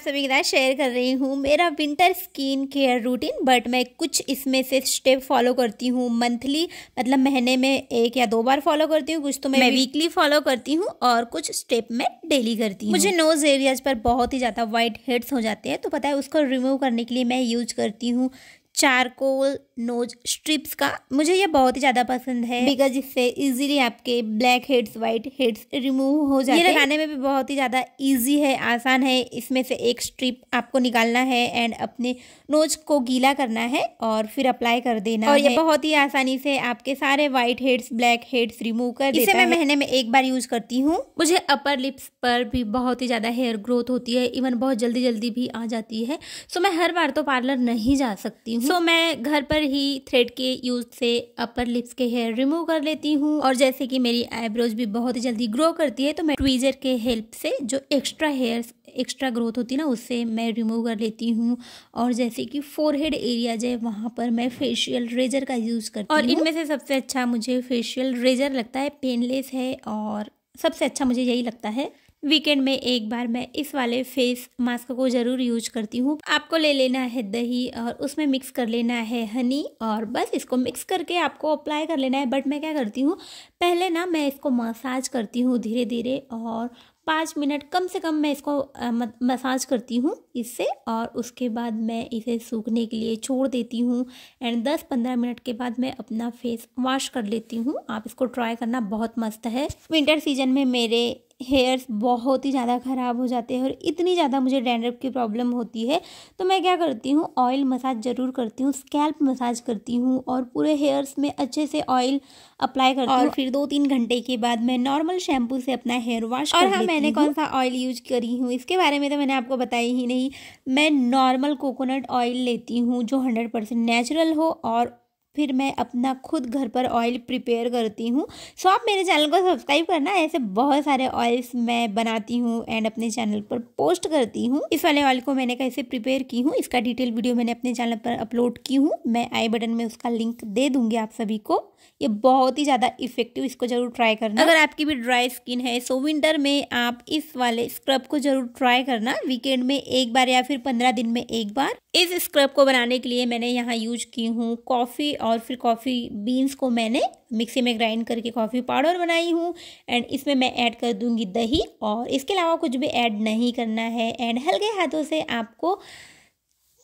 आप सभी के साथ शेयर कर रही हूँ मेरा winter skin care routine but मैं कुछ इसमें से स्टेप फॉलो करती हूँ मंथली मतलब महीने में एक या दो बार फॉलो करती हूँ कुछ तो मैं मैं वीकली फॉलो करती हूँ और कुछ स्टेप मैं डेली करती हूँ मुझे नोज एरियाज पर बहुत ही ज़्यादा वाइट हेड्स हो जाते हैं तो पता है उसको रिमूव करने के लिए मैं यूज करती हूँ चारकोल नोज स्ट्रिप्स का मुझे ये बहुत ही ज़्यादा पसंद है बिकॉज इससे इजीली आपके blackheads whiteheads remove हो जाते हैं ये लगाने में भी बहुत ही ज़्यादा इजी है आसान है इसमें से एक स्ट्रिप आपको निकालना है एंड अपने नोज को गीला करना है और फिर अप्लाई कर देना और ये बहुत ही आसानी से आपके सारे whiteheads blackheads remove कर इसे मैं महीने में एक बार यूज करती हूँ मुझे अपर लिप्स पर भी बहुत ही ज़्यादा हेयर ग्रोथ होती है इवन बहुत जल्दी जल्दी भी आ जाती है सो मैं हर बार तो पार्लर नहीं जा सकती हूँ सो मैं घर पर ही थ्रेड के यूज से अपर लिप्स के हेयर रिमूव कर लेती हूँ और जैसे कि मेरी आईब्रोज भी बहुत जल्दी ग्रो करती है तो मैं ट्वीजर के हेल्प से जो एक्स्ट्रा हेयर एक्स्ट्रा ग्रोथ होती है ना उससे मैं रिमूव कर लेती हूँ और जैसे कि फोरहेड एरियाज है वहाँ पर मैं फेशियल रेजर का यूज़ करती हूँ और इनमें से सबसे अच्छा मुझे फेशियल रेजर लगता है पेनलेस है और सबसे अच्छा मुझे यही लगता है वीकेंड में एक बार मैं इस वाले फेस मास्क को ज़रूर यूज करती हूँ आपको ले लेना है दही और उसमें मिक्स कर लेना है हनी और बस इसको मिक्स करके आपको अप्लाई कर लेना है बट मैं क्या करती हूँ पहले ना मैं इसको मसाज करती हूँ धीरे धीरे और पाँच मिनट कम से कम मैं इसको मसाज करती हूँ इससे और उसके बाद मैं इसे सूखने के लिए छोड़ देती हूँ एंड दस पंद्रह मिनट के बाद मैं अपना फेस वॉश कर लेती हूँ आप इसको ट्राई करना बहुत मस्त है विंटर सीजन में मेरे हेयर्स बहुत ही ज़्यादा ख़राब हो जाते हैं और इतनी ज़्यादा मुझे डैंड्रफ की प्रॉब्लम होती है तो मैं क्या करती हूँ ऑयल मसाज ज़रूर करती हूँ स्कैल्प मसाज करती हूँ और पूरे हेयर्स में अच्छे से ऑयल अप्लाई करती हूँ और फिर दो तीन घंटे के बाद मैं नॉर्मल शैम्पू से अपना हेयर वॉश और हाँ मैंने कौन सा ऑयल यूज करी हूँ इसके बारे में तो मैंने आपको बताया ही नहीं मैं नॉर्मल कोकोनट ऑयल लेती हूँ जो हंड्रेड परसेंट नेचुरल हो और फिर मैं अपना खुद घर पर ऑयल प्रिपेयर करती हूँ सो आप मेरे चैनल को सब्सक्राइब करना ऐसे बहुत सारे ऑयल्स मैं बनाती हूँ एंड अपने चैनल पर पोस्ट करती हूँ इस वाले ऑयल को मैंने कैसे प्रिपेयर की हूँ इसका डिटेल वीडियो मैंने अपने चैनल पर अपलोड की हूँ मैं आई बटन में उसका लिंक दे दूँगी आप सभी को ये बहुत ही ज़्यादा इफेक्टिव इसको जरूर ट्राई करना अगर आपकी भी ड्राई स्किन है सो विंटर में आप इस वाले स्क्रब को जरूर ट्राई करना वीकेंड में एक बार या फिर पंद्रह दिन में एक बार इस स्क्रब को बनाने के लिए मैंने यहाँ यूज की हूँ कॉफ़ी और फिर कॉफ़ी बीन्स को मैंने मिक्सी में ग्राइंड करके कॉफ़ी पाउडर बनाई हूँ एंड इसमें मैं ऐड कर दूँगी दही और इसके अलावा कुछ भी ऐड नहीं करना है एंड हल्के हाथों से आपको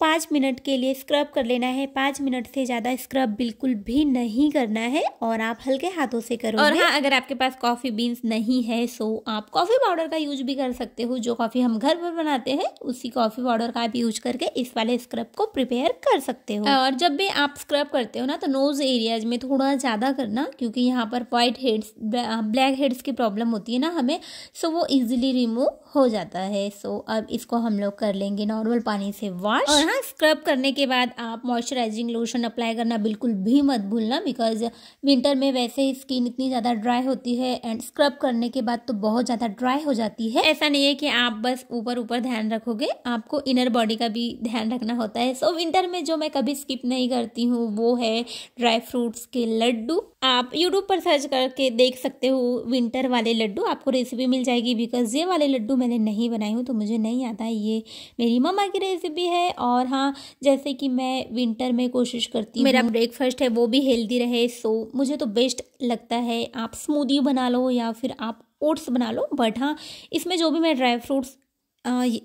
पाँच मिनट के लिए स्क्रब कर लेना है पाँच मिनट से ज़्यादा स्क्रब बिल्कुल भी नहीं करना है और आप हल्के हाथों से करो और हाँ अगर आपके पास कॉफ़ी बीन्स नहीं है सो आप कॉफ़ी पाउडर का यूज भी कर सकते हो जो कॉफ़ी हम घर पर बनाते हैं उसी कॉफ़ी पाउडर का आप यूज करके इस वाले स्क्रब को प्रिपेयर कर सकते हो और जब भी आप स्क्रब करते हो ना तो नोज़ एरियाज में थोड़ा ज़्यादा करना क्योंकि यहाँ पर वाइट हेड्स ब्लैक हेड्स की प्रॉब्लम होती है ना हमें सो वो ईजिली रिमूव हो जाता है सो अब इसको हम लोग कर लेंगे नॉर्मल पानी से वॉश यहाँ स्क्रब करने के बाद आप मॉइस्चराइजिंग लोशन अप्लाई करना बिल्कुल भी मत भूलना बिकॉज विंटर में वैसे ही स्किन इतनी ज़्यादा ड्राई होती है एंड स्क्रब करने के बाद तो बहुत ज़्यादा ड्राई हो जाती है ऐसा नहीं है कि आप बस ऊपर ऊपर ध्यान रखोगे आपको इनर बॉडी का भी ध्यान रखना होता है सो so, विंटर में जो मैं कभी स्किप नहीं करती हूँ वो है ड्राई फ्रूट्स के लड्डू आप यूट्यूब पर सर्च करके देख सकते हो विंटर वाले लड्डू आपको रेसिपी मिल जाएगी बिकॉज ये वाले लड्डू मैंने नहीं बनाई हूँ तो मुझे नहीं आता ये मेरी मम्मा की रेसिपी है और और हाँ जैसे कि मैं विंटर में कोशिश करती हूँ मेरा ब्रेकफास्ट है वो भी हेल्दी रहे सो मुझे तो बेस्ट लगता है आप स्मूदी बना लो या फिर आप ओट्स बना लो बट हाँ इसमें जो भी मैं ड्राई फ्रूट्स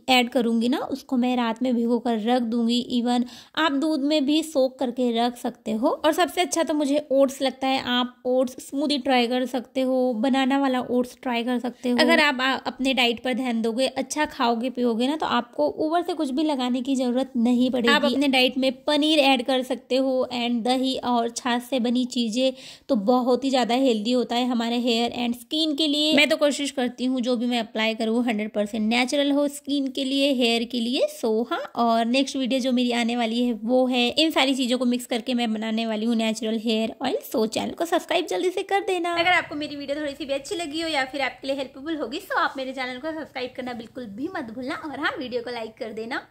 ऐड करूँगी ना उसको मैं रात में भिगो कर रख दूँगी इवन आप दूध में भी सोख करके रख सकते हो और सबसे अच्छा तो मुझे ओट्स लगता है आप ओट्स स्मूदी ट्राई कर सकते हो बनाना वाला ओट्स ट्राई कर सकते हो अगर आप अपने डाइट पर ध्यान दोगे अच्छा खाओगे पियोगे ना तो आपको ऊपर से कुछ भी लगाने की ज़रूरत नहीं पड़ेगी आप अपने डाइट में पनीर ऐड कर सकते हो एंड दही और छाछ से बनी चीज़ें तो बहुत ही ज़्यादा हेल्दी होता है हमारे हेयर एंड स्किन के लिए मैं तो कोशिश करती हूँ जो भी मैं अप्लाई करूँ हंड्रेड परसेंट नेचुरल हो स्किन के लिए हेयर के लिए सो हाँ और नेक्स्ट वीडियो जो मेरी आने वाली है वो है इन सारी चीज़ों को मिक्स करके मैं बनाने वाली हूँ natural hair oil so channel को सब्सक्राइब जल्दी से कर देना अगर आपको मेरी वीडियो थोड़ी सी भी अच्छी लगी हो या फिर आपके लिए हेल्पफुल होगी तो आप मेरे चैनल को सब्सक्राइब करना बिल्कुल भी मत भूलना और हाँ वीडियो को लाइक कर देना